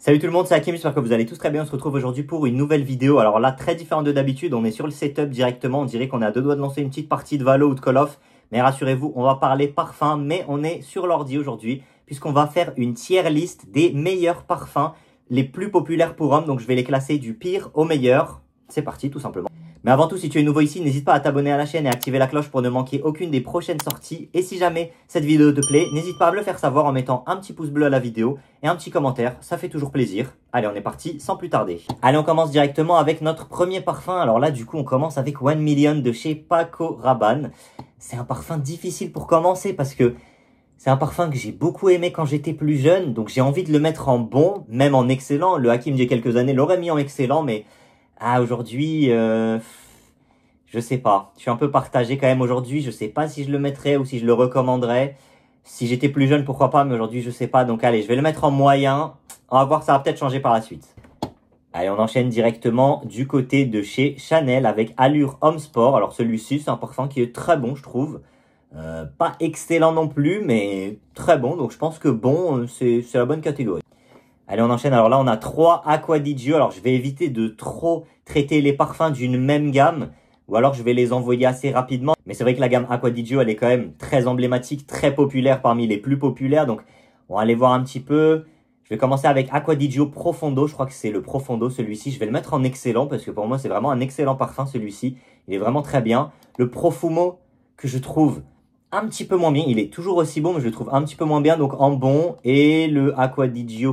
Salut tout le monde, c'est Hakim, j'espère que vous allez tous très bien. On se retrouve aujourd'hui pour une nouvelle vidéo. Alors là, très différente de d'habitude, on est sur le setup directement. On dirait qu'on est à deux doigts de lancer une petite partie de Valo ou de Call of. Mais rassurez-vous, on va parler parfum, mais on est sur l'ordi aujourd'hui, puisqu'on va faire une tier liste des meilleurs parfums, les plus populaires pour hommes. Donc je vais les classer du pire au meilleur. C'est parti, tout simplement. Mais avant tout, si tu es nouveau ici, n'hésite pas à t'abonner à la chaîne et à activer la cloche pour ne manquer aucune des prochaines sorties. Et si jamais cette vidéo te plaît, n'hésite pas à me le faire savoir en mettant un petit pouce bleu à la vidéo et un petit commentaire, ça fait toujours plaisir. Allez, on est parti sans plus tarder. Allez, on commence directement avec notre premier parfum. Alors là, du coup, on commence avec One Million de chez Paco Rabanne. C'est un parfum difficile pour commencer parce que c'est un parfum que j'ai beaucoup aimé quand j'étais plus jeune, donc j'ai envie de le mettre en bon, même en excellent. Le Hakim il y a quelques années l'aurait mis en excellent, mais ah, aujourd'hui, euh, je sais pas. Je suis un peu partagé quand même aujourd'hui. Je sais pas si je le mettrais ou si je le recommanderais. Si j'étais plus jeune, pourquoi pas, mais aujourd'hui, je sais pas. Donc, allez, je vais le mettre en moyen. On va voir, ça va peut-être changer par la suite. Allez, on enchaîne directement du côté de chez Chanel avec Allure Homme Sport. Alors, celui-ci, c'est un parfum qui est très bon, je trouve. Euh, pas excellent non plus, mais très bon. Donc, je pense que bon, euh, c'est la bonne catégorie. Allez, on enchaîne. Alors là, on a trois Aqua Digio. Alors, je vais éviter de trop traiter les parfums d'une même gamme. Ou alors, je vais les envoyer assez rapidement. Mais c'est vrai que la gamme Aqua Digio, elle est quand même très emblématique, très populaire parmi les plus populaires. Donc, on va aller voir un petit peu. Je vais commencer avec Aqua Digio Profondo. Je crois que c'est le Profondo, celui-ci. Je vais le mettre en excellent parce que pour moi, c'est vraiment un excellent parfum, celui-ci. Il est vraiment très bien. Le Profumo que je trouve un petit peu moins bien. Il est toujours aussi bon, mais je le trouve un petit peu moins bien. Donc en bon et le Aqua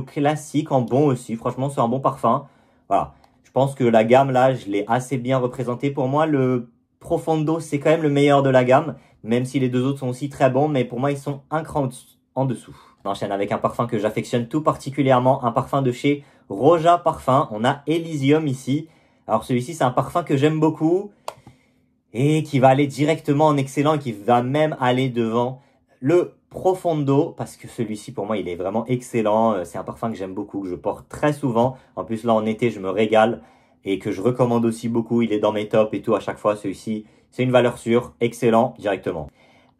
classique en bon aussi. Franchement, c'est un bon parfum. Voilà. Je pense que la gamme là, je l'ai assez bien représenté. Pour moi, le Profondo, c'est quand même le meilleur de la gamme. Même si les deux autres sont aussi très bons, mais pour moi, ils sont un cran en dessous. On enchaîne avec un parfum que j'affectionne tout particulièrement, un parfum de chez Roja Parfum. On a Elysium ici. Alors celui-ci, c'est un parfum que j'aime beaucoup et qui va aller directement en excellent, qui va même aller devant le Profondo, parce que celui-ci pour moi il est vraiment excellent, euh, c'est un parfum que j'aime beaucoup, que je porte très souvent, en plus là en été je me régale et que je recommande aussi beaucoup, il est dans mes tops et tout à chaque fois celui-ci, c'est une valeur sûre, excellent directement.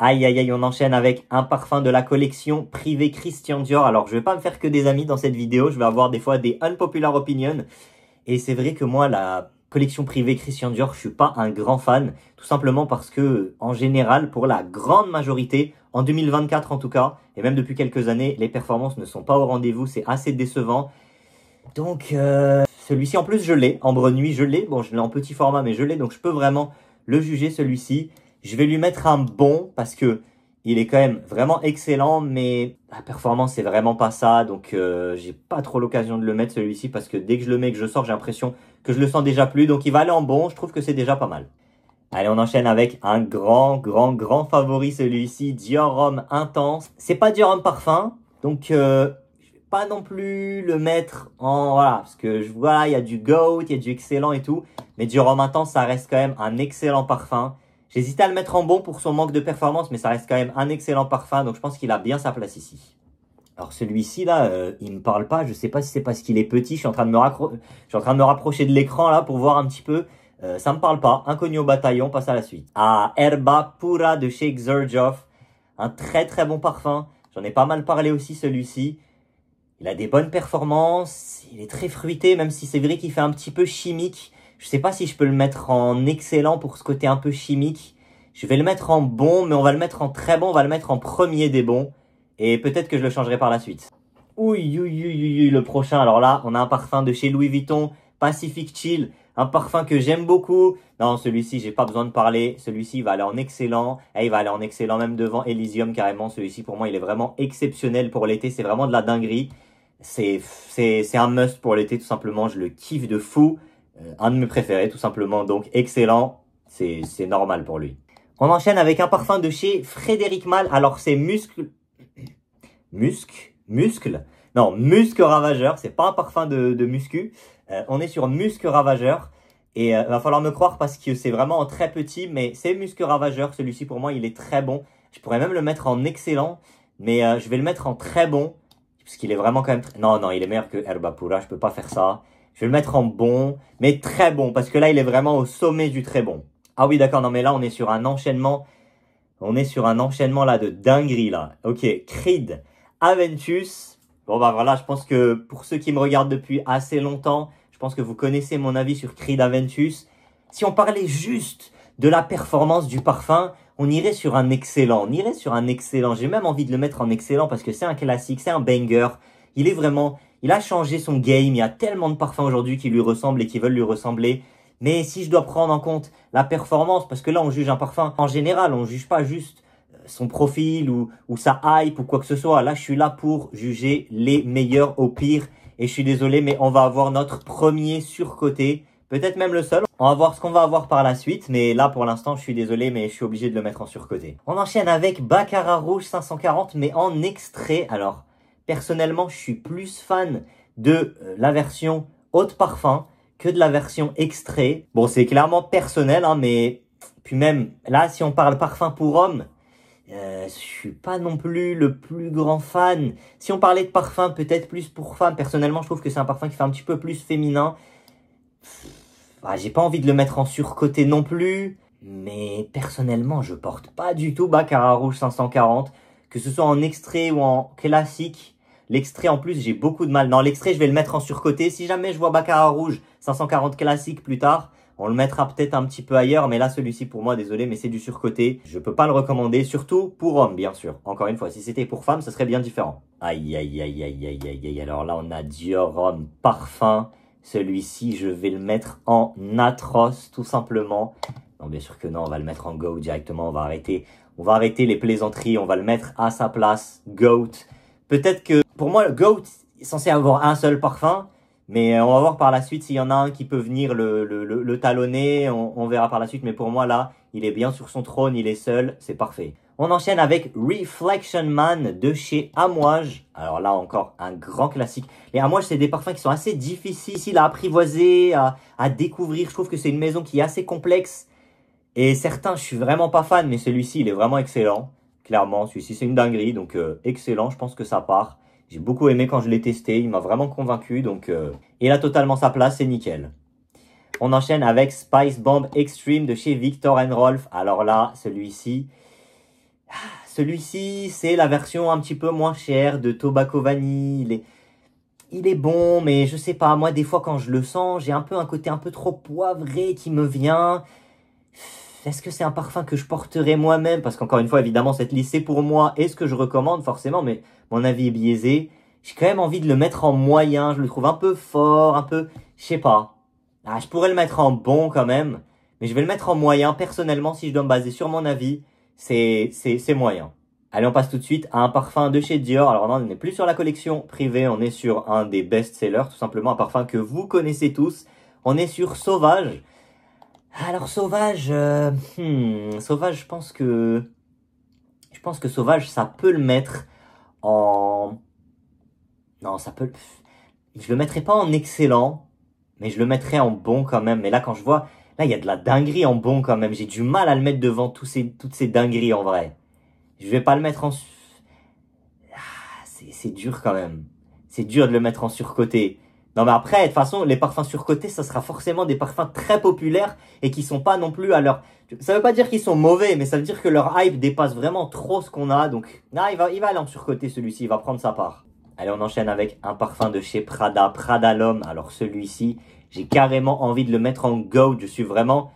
Aïe aïe aïe, on enchaîne avec un parfum de la collection privée Christian Dior, alors je vais pas me faire que des amis dans cette vidéo, je vais avoir des fois des unpopular opinions, et c'est vrai que moi la collection privée Christian Dior, je suis pas un grand fan, tout simplement parce que, en général, pour la grande majorité, en 2024 en tout cas, et même depuis quelques années, les performances ne sont pas au rendez-vous, c'est assez décevant. Donc, euh, celui-ci en plus, je l'ai, en Nuit, je l'ai, bon, je l'ai en petit format, mais je l'ai, donc je peux vraiment le juger celui-ci. Je vais lui mettre un bon, parce que il est quand même vraiment excellent, mais la performance c'est vraiment pas ça, donc euh, j'ai pas trop l'occasion de le mettre celui-ci parce que dès que je le mets que je sors, j'ai l'impression que je le sens déjà plus. Donc il va aller en bon, je trouve que c'est déjà pas mal. Allez, on enchaîne avec un grand, grand, grand favori, celui-ci, Dior Homme Intense. C'est pas Dior Homme Parfum, donc euh, pas non plus le mettre en... Voilà, parce que je vois, il y a du GOAT, il y a du excellent et tout, mais Dior Homme Intense, ça reste quand même un excellent parfum. J'hésitais à le mettre en bon pour son manque de performance, mais ça reste quand même un excellent parfum, donc je pense qu'il a bien sa place ici. Alors celui-ci là, euh, il me parle pas. Je sais pas si c'est parce qu'il est petit. Je suis en train de me rapprocher de l'écran là pour voir un petit peu. Euh, ça me parle pas. Inconnu au bataillon. Passe à la suite. Ah, Herba Pura de chez Xerjoff. Un très très bon parfum. J'en ai pas mal parlé aussi celui-ci. Il a des bonnes performances. Il est très fruité, même si c'est vrai qu'il fait un petit peu chimique. Je sais pas si je peux le mettre en excellent pour ce côté un peu chimique. Je vais le mettre en bon, mais on va le mettre en très bon. On va le mettre en premier des bons. Et peut-être que je le changerai par la suite. Oui, oui, le prochain. Alors là, on a un parfum de chez Louis Vuitton, Pacific Chill. Un parfum que j'aime beaucoup. Non, celui-ci, j'ai pas besoin de parler. Celui-ci, va aller en excellent. Et eh, il va aller en excellent même devant Elysium, carrément. Celui-ci, pour moi, il est vraiment exceptionnel pour l'été. C'est vraiment de la dinguerie. C'est, c'est, un must pour l'été, tout simplement. Je le kiffe de fou. Euh, un de mes préférés, tout simplement. Donc, excellent. C'est, c'est normal pour lui. On enchaîne avec un parfum de chez Frédéric Malle. Alors, c'est muscle musc, muscle. Non, musc ravageur, c'est pas un parfum de, muscu. Euh, on est sur musc ravageur. Et euh, va falloir me croire parce que c'est vraiment très petit, mais c'est musc ravageur. Celui-ci pour moi, il est très bon. Je pourrais même le mettre en excellent, mais euh, je vais le mettre en très bon parce qu'il est vraiment quand même très... non non, il est meilleur que Herbapura. Je peux pas faire ça. Je vais le mettre en bon, mais très bon parce que là, il est vraiment au sommet du très bon. Ah oui, d'accord. Non, mais là, on est sur un enchaînement. On est sur un enchaînement là de dinguerie là. Ok, Creed. Aventus. Bon bah voilà, je pense que pour ceux qui me regardent depuis assez longtemps, je pense que vous connaissez mon avis sur Creed Aventus. Si on parlait juste de la performance du parfum, on irait sur un excellent. On irait sur un excellent. J'ai même envie de le mettre en excellent parce que c'est un classique, c'est un banger. Il est vraiment, il a changé son game. Il y a tellement de parfums aujourd'hui qui lui ressemblent et qui veulent lui ressembler. Mais si je dois prendre en compte la performance, parce que là on juge un parfum en général, on juge pas juste son profil ou, ou sa hype ou quoi que ce soit. Là, je suis là pour juger les meilleurs au pire. Et je suis désolé, mais on va avoir notre premier surcoté. Peut-être même le seul. On va voir ce qu'on va avoir par la suite. Mais là, pour l'instant, je suis désolé, mais je suis obligé de le mettre en surcoté. On enchaîne avec Baccarat Rouge 540, mais en extrait. Alors, personnellement, je suis plus fan de euh, la version haute parfum que de la version extrait. Bon, c'est clairement personnel, hein, mais puis même, là, si on parle parfum pour homme, euh, je suis pas non plus le plus grand fan. Si on parlait de parfum, peut-être plus pour femmes. Personnellement, je trouve que c'est un parfum qui fait un petit peu plus féminin. Ah, j'ai pas envie de le mettre en surcoté non plus. Mais personnellement, je porte pas du tout Baccarat Rouge 540. Que ce soit en extrait ou en classique. L'extrait, en plus, j'ai beaucoup de mal. Dans l'extrait, je vais le mettre en surcoté. Si jamais je vois Baccarat Rouge 540 classique plus tard, on le mettra peut-être un petit peu ailleurs, mais là, celui-ci, pour moi, désolé, mais c'est du surcoté. Je peux pas le recommander, surtout pour hommes, bien sûr. Encore une fois, si c'était pour femmes, ce serait bien différent. Aïe, aïe, aïe, aïe, aïe, aïe, aïe. Alors là, on a Dior Homme Parfum. Celui-ci, je vais le mettre en atroce, tout simplement. Non, bien sûr que non, on va le mettre en go directement, on va arrêter. On va arrêter les plaisanteries, on va le mettre à sa place, goat. Peut-être que, pour moi, le goat est censé avoir un seul parfum, mais euh, on va voir par la suite s'il y en a un qui peut venir le, talonner. On, verra par la suite. Mais pour moi, là, il est bien sur son trône. Il est seul. C'est parfait. On enchaîne avec Reflection Man de chez Amouage. Alors là, encore un grand classique. Les Amouage, c'est des parfums qui sont assez difficiles à apprivoiser, à, découvrir. Je trouve que c'est une maison qui est assez complexe. Et certains, je suis vraiment pas fan, mais celui-ci, il est vraiment excellent. Clairement, celui-ci, c'est une dinguerie. Donc, euh, excellent. Je pense que ça part. J'ai beaucoup aimé quand je l'ai testé, il m'a vraiment convaincu, donc euh, il a totalement sa place, c'est nickel. On enchaîne avec Spice Bomb Extreme de chez Victor Rolf. Alors là, celui-ci, ah, celui-ci, c'est la version un petit peu moins chère de Tobacco Vanille. Il est, il est bon, mais je sais pas, moi des fois quand je le sens, j'ai un peu un côté un peu trop poivré qui me vient. Est-ce que c'est un parfum que je porterai moi-même Parce qu'encore une fois, évidemment, cette liste c'est pour moi et ce que je recommande forcément, mais mon avis est biaisé. J'ai quand même envie de le mettre en moyen. Je le trouve un peu fort, un peu, je sais pas. Ah, je pourrais le mettre en bon quand même, mais je vais le mettre en moyen. Personnellement, si je dois me baser sur mon avis, c'est c'est moyen. Allez, on passe tout de suite à un parfum de chez Dior. Alors non, on n'est plus sur la collection privée, on est sur un des best-sellers, tout simplement un parfum que vous connaissez tous. On est sur Sauvage. Alors Sauvage, euh, hmm, Sauvage, je pense que je pense que Sauvage, ça peut le mettre en non, ça peut. Je le mettrai pas en excellent, mais je le mettrai en bon quand même. Mais là, quand je vois, là, il y a de la dinguerie en bon quand même. J'ai du mal à le mettre devant tous ces, toutes ces dingueries en vrai. Je vais pas le mettre en. Ah, c'est dur quand même. C'est dur de le mettre en surcoté. Non mais après, de toute façon, les parfums surcotés, ça sera forcément des parfums très populaires et qui sont pas non plus à leur... Ça veut pas dire qu'ils sont mauvais, mais ça veut dire que leur hype dépasse vraiment trop ce qu'on a. Donc, non, ah, il va, il va aller en surcoté celui-ci, il va prendre sa part. Allez, on enchaîne avec un parfum de chez Prada, Prada l'homme. Alors celui-ci, j'ai carrément envie de le mettre en go. Je suis vraiment...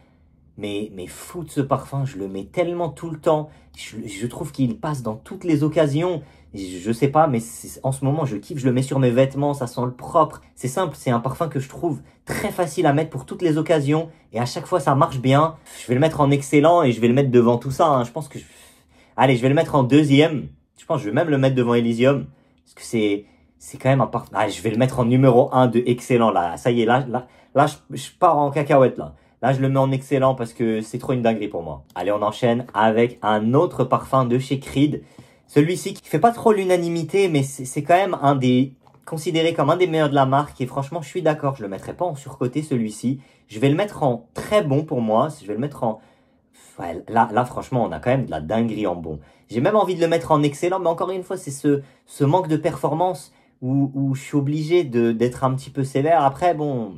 Mais, mais fou de ce parfum, je le mets tellement tout le temps. je trouve qu'il passe dans toutes les occasions je sais pas, mais en ce moment, je kiffe, je le mets sur mes vêtements, ça sent le propre. C'est simple, c'est un parfum que je trouve très facile à mettre pour toutes les occasions, et à chaque fois, ça marche bien. Je vais le mettre en excellent, et je vais le mettre devant tout ça, hein. je pense que... Allez, je vais le mettre en deuxième, je pense que je vais même le mettre devant Elysium, parce que c'est... C'est quand même un parfum... Ah, je vais le mettre en numéro 1 de excellent, là. Ça y est, là, là, là je, je pars en cacahuète, là. Là, je le mets en excellent parce que c'est trop une dinguerie pour moi. Allez, on enchaîne avec un autre parfum de chez Creed. Celui-ci qui fait pas trop l'unanimité, mais c'est quand même un des considéré comme un des meilleurs de la marque et franchement je suis d'accord, je le mettrai pas en surcoté celui-ci. Je vais le mettre en très bon pour moi, je vais le mettre en là là franchement, on a quand même de la dinguerie en bon. J'ai même envie de le mettre en excellent, mais encore une fois, c'est ce manque de performance où, je suis obligé d'être un petit peu sévère. Après bon,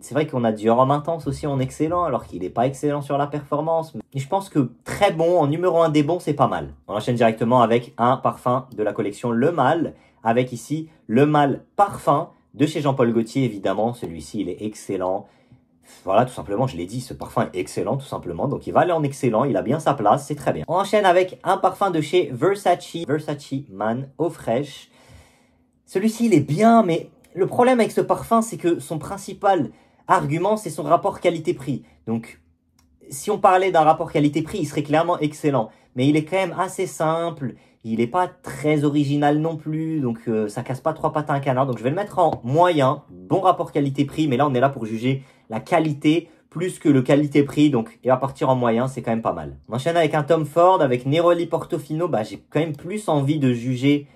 c'est vrai qu'on a du en intense aussi en excellent, alors qu'il n'est pas excellent sur la performance. Mais je pense que très bon, en numéro un des bons, c'est pas mal. On enchaîne directement avec un parfum de la collection Le Mal, avec ici Le Mal Parfum de chez Jean-Paul Gaultier, évidemment. Celui-ci, il est excellent. Voilà, tout simplement, je l'ai dit, ce parfum est excellent, tout simplement. Donc, il va aller en excellent, il a bien sa place, c'est très bien. On enchaîne avec un parfum de chez Versace, Versace Man au Fraîche. Celui-ci, il est bien, mais le problème avec ce parfum, c'est que son principal argument, c'est son rapport qualité-prix. Donc, si on parlait d'un rapport qualité-prix, il serait clairement excellent. Mais il est quand même assez simple. Il n'est pas très original non plus. Donc, euh, ça casse pas trois pattes à un canard. Donc, je vais le mettre en moyen. Bon rapport qualité-prix. Mais là, on est là pour juger la qualité plus que le qualité-prix. Donc, il va partir en moyen. C'est quand même pas mal. On enchaîne avec un Tom Ford, avec Neroli Portofino. Bah, j'ai quand même plus envie de juger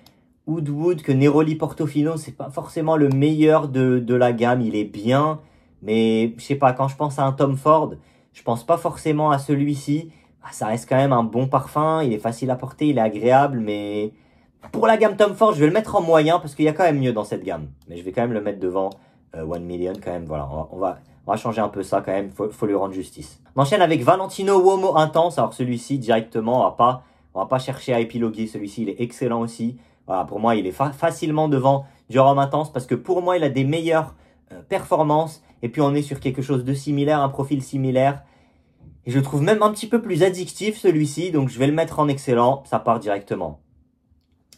Woodwood que Neroli Portofino. C'est pas forcément le meilleur de, de la gamme. Il est bien mais je sais pas, quand je pense à un Tom Ford, je pense pas forcément à celui-ci. Bah, ça reste quand même un bon parfum, il est facile à porter, il est agréable, mais pour la gamme Tom Ford, je vais le mettre en moyen parce qu'il y a quand même mieux dans cette gamme. Mais je vais quand même le mettre devant euh, One Million quand même. Voilà, on va, on va, changer un peu ça quand même. il faut lui rendre justice. On enchaîne avec Valentino Uomo Intense. Alors celui-ci directement, on va pas, on va pas chercher à épiloguer. Celui-ci, il est excellent aussi. Voilà, pour moi, il est facilement devant Durham Intense parce que pour moi, il a des meilleures euh, performances et puis on est sur quelque chose de similaire, un profil similaire. Et je trouve même un petit peu plus addictif celui-ci, donc je vais le mettre en excellent, ça part directement.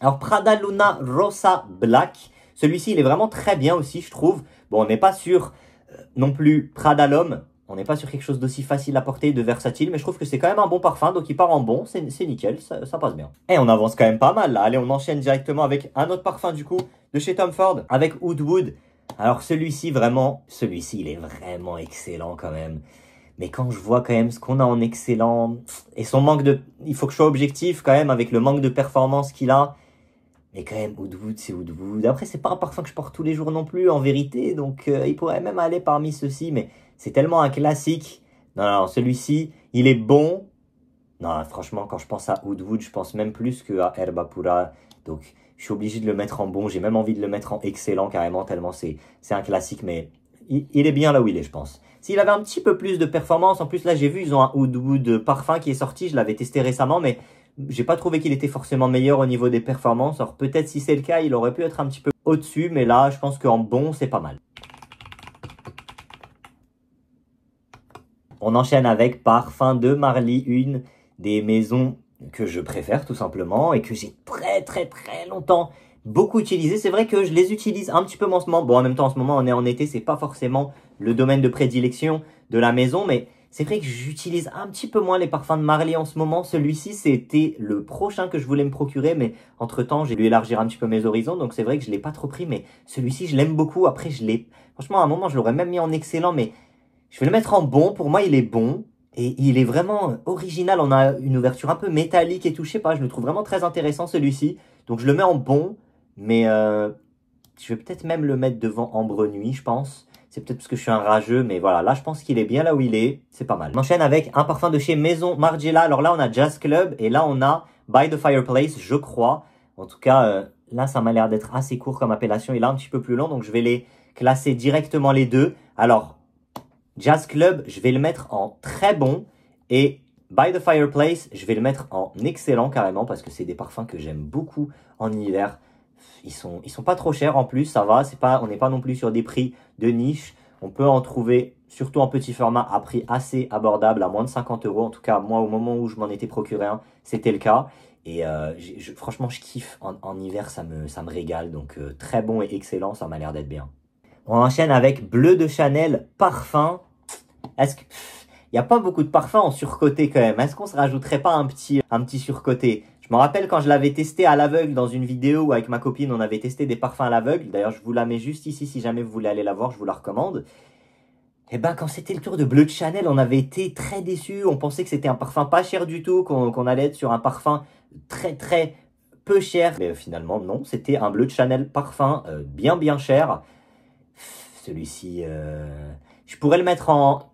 Alors Prada Luna Rosa Black, celui-ci il est vraiment très bien aussi je trouve. Bon on n'est pas sur euh, non plus Prada l'homme, on n'est pas sur quelque chose d'aussi facile à porter, de versatile, mais je trouve que c'est quand même un bon parfum, donc il part en bon, c'est nickel, ça, passe bien. Et on avance quand même pas mal là, allez on enchaîne directement avec un autre parfum du coup de chez Tom Ford, avec Woodwood. Alors celui-ci, vraiment, celui-ci, il est vraiment excellent quand même. Mais quand je vois quand même ce qu'on a en excellent et son manque de... Il faut que je sois objectif quand même avec le manque de performance qu'il a. Mais quand même, Woodwood, c'est Woodwood. Après, c'est pas un parfum que je porte tous les jours non plus, en vérité. Donc, euh, il pourrait même aller parmi ceux-ci, mais c'est tellement un classique. Non, non, celui-ci, il est bon. Non, franchement, quand je pense à Woodwood, je pense même plus qu'à Herbapura. Donc je suis obligé de le mettre en bon, j'ai même envie de le mettre en excellent carrément, tellement c'est un classique, mais il, est bien là où il est, je pense. S'il avait un petit peu plus de performance, en plus là j'ai vu, ils ont un de parfum qui est sorti, je l'avais testé récemment, mais j'ai pas trouvé qu'il était forcément meilleur au niveau des performances. Alors peut-être si c'est le cas, il aurait pu être un petit peu au-dessus, mais là je pense qu'en bon c'est pas mal. On enchaîne avec Parfum de Marly, une des maisons que je préfère tout simplement et que j'ai très très très longtemps beaucoup utilisé. C'est vrai que je les utilise un petit peu en ce moment. Bon, en même temps, en ce moment, on est en été, c'est pas forcément le domaine de prédilection de la maison, mais c'est vrai que j'utilise un petit peu moins les parfums de Marley en ce moment. Celui-ci, c'était le prochain que je voulais me procurer, mais entre-temps, j'ai dû élargir un petit peu mes horizons, donc c'est vrai que je l'ai pas trop pris, mais celui-ci, je l'aime beaucoup. Après, je l'ai... Franchement, à un moment, je l'aurais même mis en excellent, mais je vais le mettre en bon. Pour moi, il est bon. Et il est vraiment original. On a une ouverture un peu métallique et tout. Je sais pas, je le trouve vraiment très intéressant celui-ci. Donc je le mets en bon. Mais euh, je vais peut-être même le mettre devant Ambre Nuit, je pense. C'est peut-être parce que je suis un rageux, mais voilà, là je pense qu'il est bien là où il est, c'est pas mal. On enchaîne avec un parfum de chez Maison Margiela. Alors là on a Jazz Club et là on a By the Fireplace, je crois. En tout cas, euh, là ça m'a l'air d'être assez court comme appellation et là un petit peu plus long, donc je vais les classer directement les deux. Alors Jazz Club, je vais le mettre en très bon. Et By the Fireplace, je vais le mettre en excellent carrément parce que c'est des parfums que j'aime beaucoup en hiver. Ils sont, ils sont pas trop chers en plus, ça va. C'est pas, on n'est pas non plus sur des prix de niche. On peut en trouver, surtout en petit format, à prix assez abordable, à moins de 50 euros. En tout cas, moi, au moment où je m'en étais procuré un, c'était le cas. Et euh, franchement, je kiffe. En, hiver, ça me, ça me régale. Donc, euh, très bon et excellent, ça m'a l'air d'être bien. On enchaîne avec bleu de Chanel, parfum. Est-ce qu'il n'y a pas beaucoup de parfums en surcoté quand même Est-ce qu'on se rajouterait pas un petit, un petit surcoté Je me rappelle quand je l'avais testé à l'aveugle dans une vidéo où avec ma copine on avait testé des parfums à l'aveugle. D'ailleurs je vous la mets juste ici si jamais vous voulez aller la voir, je vous la recommande. Et eh ben, quand c'était le tour de Bleu de Chanel, on avait été très déçus. On pensait que c'était un parfum pas cher du tout, qu'on allait être sur un parfum très très peu cher. Mais finalement, non, c'était un Bleu de Chanel parfum euh, bien bien cher. Celui-ci, euh, je pourrais le mettre en...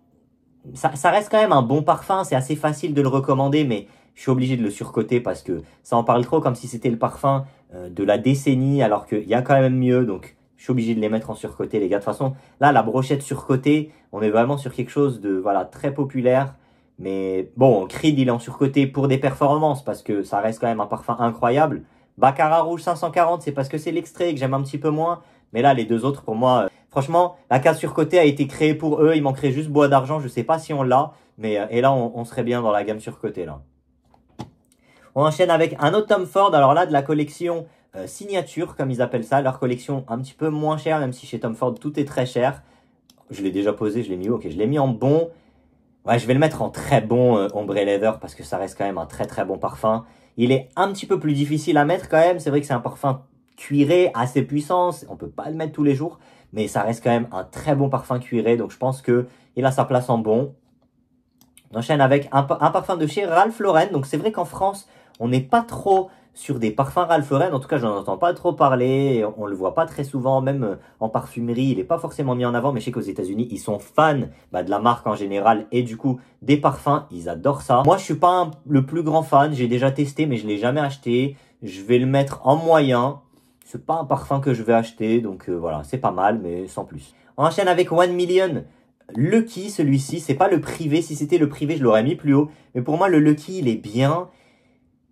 Ça, reste quand même un bon parfum, c'est assez facile de le recommander, mais je suis obligé de le surcoter parce que ça en parle trop comme si c'était le parfum euh, de la décennie, alors qu'il y a quand même mieux, donc je suis obligé de les mettre en surcoté, les gars. De toute façon, là, la brochette surcotée, on est vraiment sur quelque chose de voilà très populaire, mais bon, Creed, il est en surcoté pour des performances, parce que ça reste quand même un parfum incroyable. Baccarat Rouge 540, c'est parce que c'est l'extrait que j'aime un petit peu moins. Mais là, les deux autres, pour moi, euh, franchement, la case surcotée a été créée pour eux. Il manquerait juste bois d'argent. Je ne sais pas si on l'a, mais euh, et là, on, serait bien dans la gamme surcotée là. On enchaîne avec un autre Tom Ford. Alors là, de la collection euh, signature, comme ils appellent ça, leur collection un petit peu moins chère, même si chez Tom Ford tout est très cher. Je l'ai déjà posé, je l'ai mis où Ok, je l'ai mis en bon. Ouais, je vais le mettre en très bon ombre ombre leather parce que ça reste quand même un très très bon parfum. Il est un petit peu plus difficile à mettre quand même. C'est vrai que c'est un parfum cuiré, assez puissant. On peut pas le mettre tous les jours, mais ça reste quand même un très bon parfum cuiré. Donc je pense que il a sa place en bon. On enchaîne avec un, parfum de chez Ralph Lauren. Donc c'est vrai qu'en France, on n'est pas trop sur des parfums Ralph Lauren. En tout cas, je n'en entends pas trop parler. On, le voit pas très souvent, même en parfumerie, il n'est pas forcément mis en avant. Mais je sais qu'aux États-Unis, ils sont fans bah, de la marque en général et du coup des parfums. Ils adorent ça. Moi, je suis pas le plus grand fan. J'ai déjà testé, mais je l'ai jamais acheté. Je vais le mettre en moyen. C'est pas un parfum que je vais acheter, donc euh, voilà, c'est pas mal, mais sans plus. On enchaîne avec One Million. Lucky, celui-ci, c'est pas le privé. Si c'était le privé, je l'aurais mis plus haut. Mais pour moi, le Lucky, il est bien,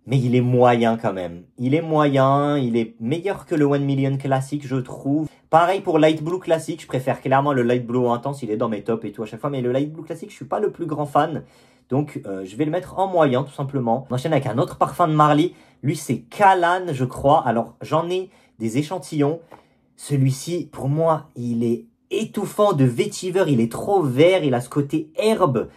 mais il est moyen quand même. Il est moyen, il est meilleur que le One Million classique, je trouve. Pareil pour Light Blue classique, je préfère clairement le Light Blue intense, il est dans mes tops et tout à chaque fois. Mais le Light Blue classique, je suis pas le plus grand fan. Donc euh, je vais le mettre en moyen tout simplement. On enchaîne avec un autre parfum de Marley. Lui c'est Kalan je crois. Alors j'en ai des échantillons. Celui-ci pour moi il est étouffant de vétiver. Il est trop vert. Il a ce côté herbe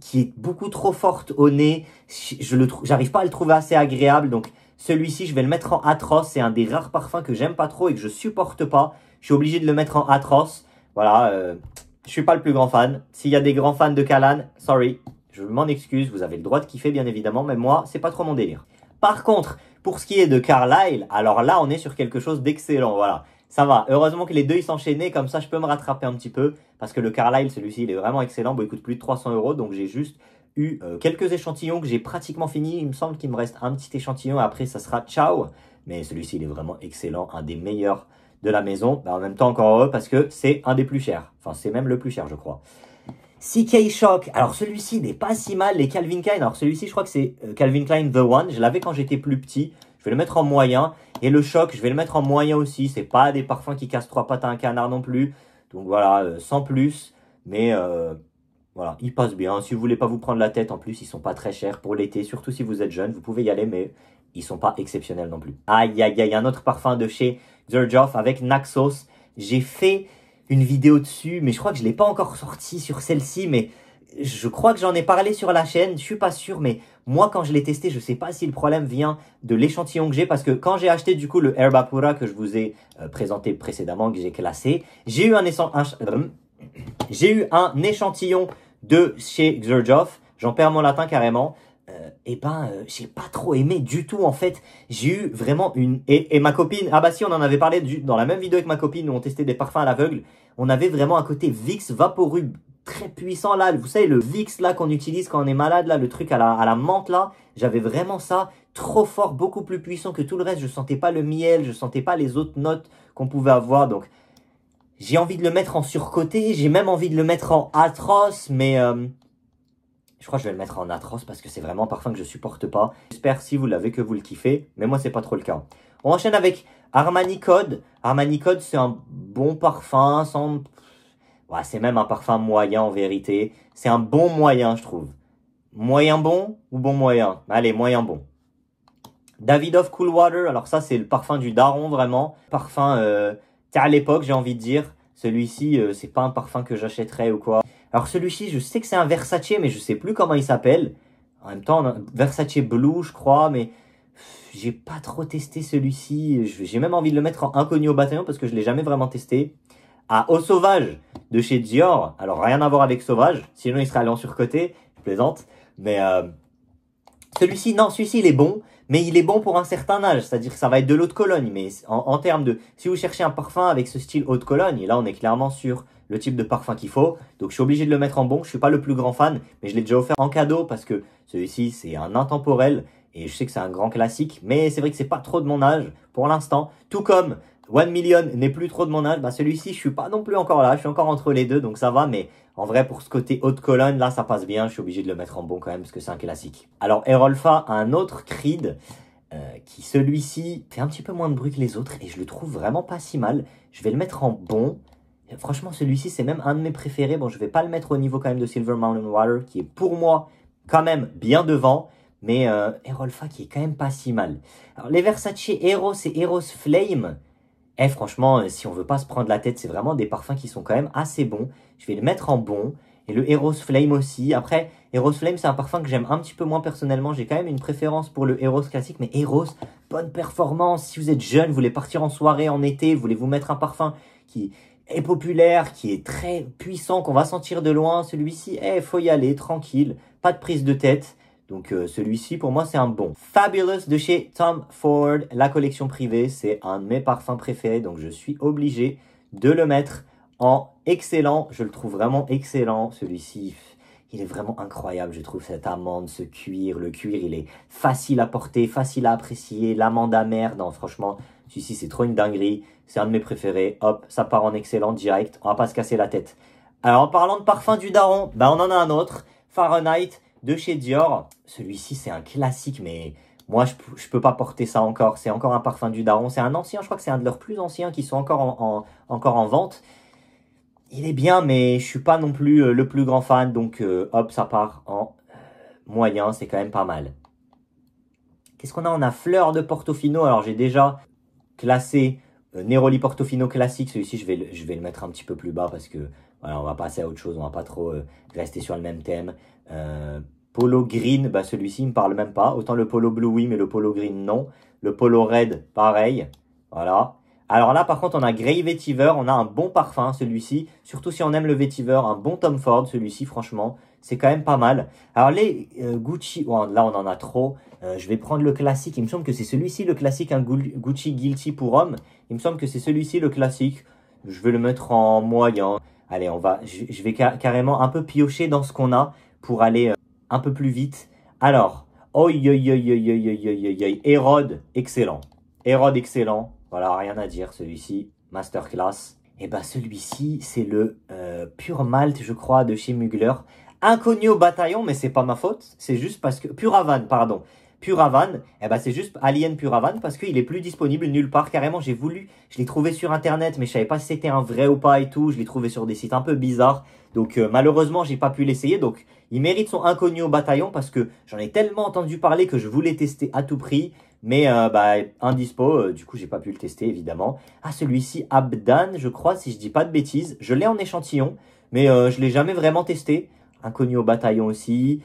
qui est beaucoup trop forte au nez. Je n'arrive j'arrive pas à le trouver assez agréable. Donc celui-ci je vais le mettre en atroce. C'est un des rares parfums que j'aime pas trop et que je supporte pas. Je suis obligé de le mettre en atroce. Voilà. je euh, je suis pas le plus grand fan. S'il y a des grands fans de Kalan, sorry, je m'en excuse, vous avez le droit de kiffer bien évidemment, mais moi, c'est pas trop mon délire. Par contre, pour ce qui est de Carlyle, alors là, on est sur quelque chose d'excellent, voilà. Ça va, heureusement que les deux ils s'enchaînaient, comme ça je peux me rattraper un petit peu, parce que le Carlyle, celui-ci, il est vraiment excellent, bon, il coûte plus de 300 euros, donc j'ai juste eu euh, quelques échantillons que j'ai pratiquement fini, il me semble qu'il me reste un petit échantillon, après ça sera ciao, mais celui-ci, il est vraiment excellent, un des meilleurs de la maison, bah, en même temps encore heureux, parce que c'est un des plus chers, enfin c'est même le plus cher je crois. CK Shock, alors celui-ci n'est pas si mal, les Calvin Klein, alors celui-ci je crois que c'est euh, Calvin Klein The One, je l'avais quand j'étais plus petit, je vais le mettre en moyen, et le Shock, je vais le mettre en moyen aussi, c'est pas des parfums qui cassent trois pattes à un canard non plus, donc voilà, euh, sans plus, mais euh, voilà, ils passent bien, si vous voulez pas vous prendre la tête, en plus ils sont pas très chers pour l'été, surtout si vous êtes jeune, vous pouvez y aller, mais ils sont pas exceptionnels non plus. Aïe aïe aïe, un autre parfum de chez Zerjoff avec Naxos, j'ai fait une vidéo dessus, mais je crois que je l'ai pas encore sorti sur celle-ci, mais je crois que j'en ai parlé sur la chaîne, je suis pas sûr, mais moi quand je l'ai testé, je sais pas si le problème vient de l'échantillon que j'ai, parce que quand j'ai acheté du coup le Herbapura que je vous ai euh, présenté précédemment, que j'ai classé, j'ai eu un, euh, j'ai eu un échantillon de chez Xerjoff, j'en perds mon latin carrément, euh, eh ben euh, j'ai pas trop aimé du tout en fait. J'ai eu vraiment une et, et, ma copine ah bah si on en avait parlé du... dans la même vidéo avec ma copine où on testait des parfums à l'aveugle. On avait vraiment un côté vix Vaporub très puissant là. Vous savez le Vicks là qu'on utilise quand on est malade là, le truc à la à la menthe là. J'avais vraiment ça trop fort, beaucoup plus puissant que tout le reste. Je sentais pas le miel, je sentais pas les autres notes qu'on pouvait avoir donc. J'ai envie de le mettre en surcoté, j'ai même envie de le mettre en atroce, mais euh... Je crois que je vais le mettre en atroce parce que c'est vraiment un parfum que je supporte pas. J'espère si vous l'avez que vous le kiffez, mais moi c'est pas trop le cas. On enchaîne avec Armani Code. Armani Code c'est un bon parfum, sans... c'est même un parfum moyen en vérité. C'est un bon moyen je trouve. Moyen bon ou bon moyen Allez, moyen bon. Davidoff Cool Water, alors ça c'est le parfum du daron vraiment. Parfum, euh, à l'époque j'ai envie de dire. Celui-ci, euh, c'est pas un parfum que j'achèterais ou quoi. Alors celui-ci, je sais que c'est un Versace, mais je sais plus comment il s'appelle. En même temps, Versace Blue, je crois, mais j'ai pas trop testé celui-ci. J'ai même envie de le mettre en inconnu au bataillon parce que je l'ai jamais vraiment testé. À ah, Au Sauvage de chez Dior. Alors rien à voir avec Sauvage, sinon il serait allé en surcoté. Je plaisante. Mais euh, celui-ci, non, celui-ci il est bon, mais il est bon pour un certain âge. C'est-à-dire que ça va être de l'eau de Cologne. Mais en, termes de, si vous cherchez un parfum avec ce style de Cologne, et là on est clairement sur le type de parfum qu'il faut. Donc je suis obligé de le mettre en bon. Je suis pas le plus grand fan, mais je l'ai déjà offert en cadeau parce que celui-ci c'est un intemporel et je sais que c'est un grand classique. Mais c'est vrai que c'est pas trop de mon âge pour l'instant. Tout comme One Million n'est plus trop de mon âge, bah celui-ci je suis pas non plus encore là. Je suis encore entre les deux, donc ça va. Mais en vrai pour ce côté haute colonne là ça passe bien. Je suis obligé de le mettre en bon quand même parce que c'est un classique. Alors Erolfa a un autre Creed. Euh, qui celui-ci fait un petit peu moins de bruit que les autres et je le trouve vraiment pas si mal. Je vais le mettre en bon. Franchement, celui-ci, c'est même un de mes préférés. Bon, je vais pas le mettre au niveau quand même de Silver Mountain Water, qui est pour moi quand même bien devant. Mais euh, Erolfa qui est quand même pas si mal. Alors, les Versace Eros et Eros Flame. Eh, franchement, euh, si on veut pas se prendre la tête, c'est vraiment des parfums qui sont quand même assez bons. Je vais le mettre en bon. Et le Eros Flame aussi. Après, Eros Flame, c'est un parfum que j'aime un petit peu moins personnellement. J'ai quand même une préférence pour le Eros classique. Mais Eros, bonne performance. Si vous êtes jeune, vous voulez partir en soirée en été, vous voulez vous mettre un parfum qui est populaire, qui est très puissant, qu'on va sentir de loin. Celui-ci, eh, faut y aller, tranquille, pas de prise de tête. Donc euh, celui-ci, pour moi, c'est un bon. Fabulous de chez Tom Ford, la collection privée, c'est un de mes parfums préférés, donc je suis obligé de le mettre en excellent. Je le trouve vraiment excellent, celui-ci. Il est vraiment incroyable, je trouve, cette amande, ce cuir. Le cuir, il est facile à porter, facile à apprécier. L'amande amère, non, franchement, celui-ci, c'est trop une dinguerie. C'est un de mes préférés. Hop, ça part en excellent direct. On va pas se casser la tête. Alors, en parlant de parfum du daron, bah, on en a un autre. Fahrenheit de chez Dior. Celui-ci, c'est un classique, mais moi, je, ne peux pas porter ça encore. C'est encore un parfum du daron. C'est un ancien, je crois que c'est un de leurs plus anciens qui sont encore en, encore en vente. Il est bien, mais je suis pas non plus euh, le plus grand fan. Donc, euh, hop, ça part en euh, moyen. C'est quand même pas mal. Qu'est-ce qu'on a On a Fleur de Portofino. Alors, j'ai déjà classé euh, Neroli Portofino classique, celui-ci je vais, le, je vais le mettre un petit peu plus bas parce que voilà, on va passer à autre chose, on va pas trop euh, rester sur le même thème. Euh, polo Green, bah celui-ci il me parle même pas. Autant le Polo Blue oui, mais le Polo Green non. Le Polo Red, pareil. Voilà. Alors là, par contre, on a Grey Vetiver, on a un bon parfum, celui-ci. Surtout si on aime le Vetiver, un bon Tom Ford, celui-ci, franchement, c'est quand même pas mal. Alors les Gucci, oh, là on en a trop. Euh, je vais prendre le classique. Il me semble que c'est celui-ci le classique, un hein, Gucci Guilty pour homme. Il me semble que c'est celui-ci le classique. Je vais le mettre en moyen. Allez, on va, je, vais carrément un peu piocher dans ce qu'on a pour aller euh, un peu plus vite. Alors, oi, oi, oi, oi, oi, Hérode, excellent. Hérode, excellent. Voilà, rien à dire, celui-ci. Masterclass. Et eh ben celui-ci, c'est le euh, Pure Malt, je crois, de chez Mugler. Inconnu au bataillon, mais c'est pas ma faute. C'est juste parce que... Pur Havane, pardon. Puravan, eh ben c'est juste Alien Puravan parce qu'il est plus disponible nulle part carrément. J'ai voulu, je l'ai trouvé sur internet, mais je savais pas si c'était un vrai ou pas et tout. Je l'ai trouvé sur des sites un peu bizarres, donc euh, malheureusement j'ai pas pu l'essayer. Donc il mérite son inconnu au bataillon parce que j'en ai tellement entendu parler que je voulais tester à tout prix, mais euh, bah indispo. Euh, du coup j'ai pas pu le tester évidemment. Ah celui-ci Abdan, je crois si je dis pas de bêtises, je l'ai en échantillon, mais je l'ai jamais vraiment testé. Inconnu au bataillon aussi.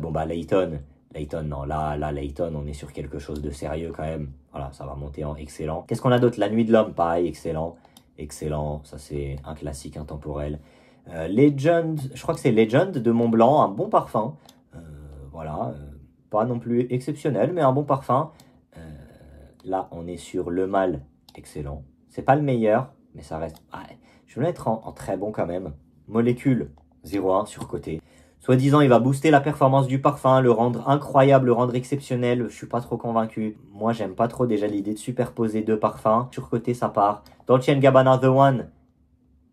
bon bah Layton Layton, non, là, là, Layton, on est sur quelque chose de sérieux quand même. Voilà, ça va monter en excellent. Qu'est-ce qu'on a d'autre La Nuit de l'Homme, pareil, excellent. Excellent, ça c'est un classique intemporel. Euh, Legend, je crois que c'est Legend de Mont Blanc, un bon parfum. Euh, voilà, euh, pas non plus exceptionnel, mais un bon parfum. Euh, là, on est sur Le Mal, excellent. C'est pas le meilleur, mais ça reste. je vais mettre en, très bon quand même. Molécule, 0,1 sur côté. Soi-disant, il va booster la performance du parfum, le rendre incroyable, le rendre exceptionnel. Je suis pas trop convaincu. Moi, j'aime pas trop déjà l'idée de superposer deux parfums. côté, ça part. Dolce Gabbana The One.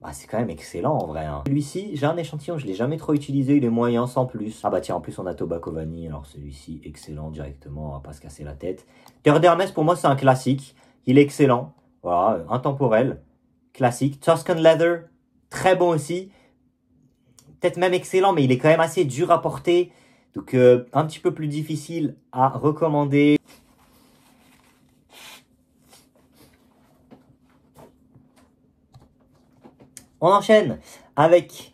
Bah, c'est quand même excellent en vrai. Hein. Celui-ci, j'ai un échantillon, je l'ai jamais trop utilisé, il est moyen sans plus. Ah bah tiens, en plus on a Tobacco Vanille, alors celui-ci, excellent directement, on va pas se casser la tête. Terre d'Hermès, pour moi, c'est un classique. Il est excellent, voilà, intemporel, classique. Tuscan Leather, très bon aussi peut-être même excellent, mais il est quand même assez dur à porter. Donc euh, un petit peu plus difficile à recommander. On enchaîne avec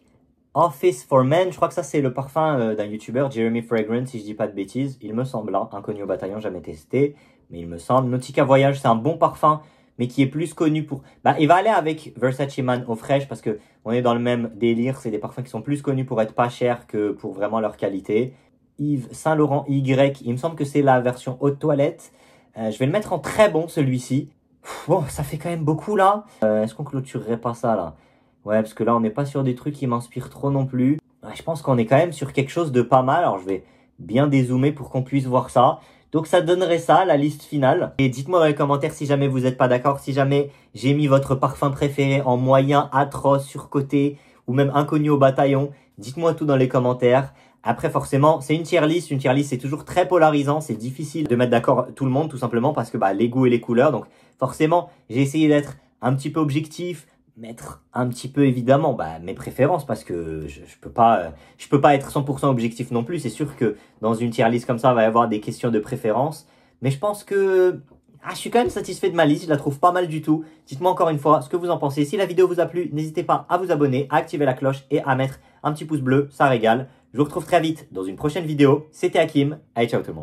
Office for Men. Je crois que ça c'est le parfum euh, d'un youtubeur, Jeremy Fragrance, si je dis pas de bêtises. Il me semble, hein, inconnu au bataillon, jamais testé. Mais il me semble. Nautica Voyage, c'est un bon parfum mais qui est plus connu pour. Bah, il va aller avec Versace Man au fraîche parce que on est dans le même délire. C'est des parfums qui sont plus connus pour être pas chers que pour vraiment leur qualité. Yves Saint Laurent Y, il me semble que c'est la version haute toilette. Euh, je vais le mettre en très bon celui-ci. Bon, ça fait quand même beaucoup là. Euh, est-ce qu'on clôturerait pas ça là Ouais, parce que là on n'est pas sur des trucs qui m'inspirent trop non plus. je pense qu'on est quand même sur quelque chose de pas mal. Alors je vais bien dézoomer pour qu'on puisse voir ça. Donc ça donnerait ça, la liste finale. Et dites-moi dans les commentaires si jamais vous n'êtes pas d'accord, si jamais j'ai mis votre parfum préféré en moyen, atroce, surcoté ou même inconnu au bataillon. Dites-moi tout dans les commentaires. Après, forcément, c'est une tier list. Une tier list, c'est toujours très polarisant. C'est difficile de mettre d'accord tout le monde, tout simplement, parce que bah, les goûts et les couleurs. Donc, forcément, j'ai essayé d'être un petit peu objectif, mettre un petit peu évidemment bah, mes préférences parce que je, peux pas je peux pas être 100% objectif non plus c'est sûr que dans une tier liste comme ça il va y avoir des questions de préférence mais je pense que ah, je suis quand même satisfait de ma liste, je la trouve pas mal du tout. Dites-moi encore une fois ce que vous en pensez. Si la vidéo vous a plu, n'hésitez pas à vous abonner, à activer la cloche et à mettre un petit pouce bleu, ça régale. Je vous retrouve très vite dans une prochaine vidéo. C'était Hakim, allez ciao tout le monde.